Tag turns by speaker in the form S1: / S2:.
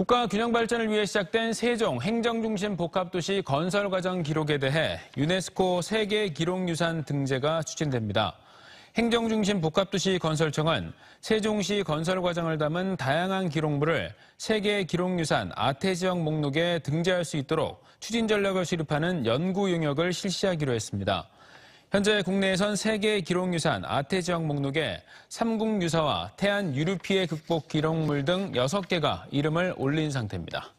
S1: 국가 균형 발전을 위해 시작된 세종 행정중심 복합도시 건설 과정 기록에 대해 유네스코 세계 기록유산 등재가 추진됩니다. 행정중심 복합도시 건설청은 세종시 건설 과정을 담은 다양한 기록물을 세계 기록유산 아태 지역 목록에 등재할 수 있도록 추진 전략을 수립하는 연구 용역을 실시하기로 했습니다. 현재 국내에선 세계 기록유산 아태 지역 목록에 삼국유사와 태안 유류피해 극복 기록물 등 6개가 이름을 올린 상태입니다.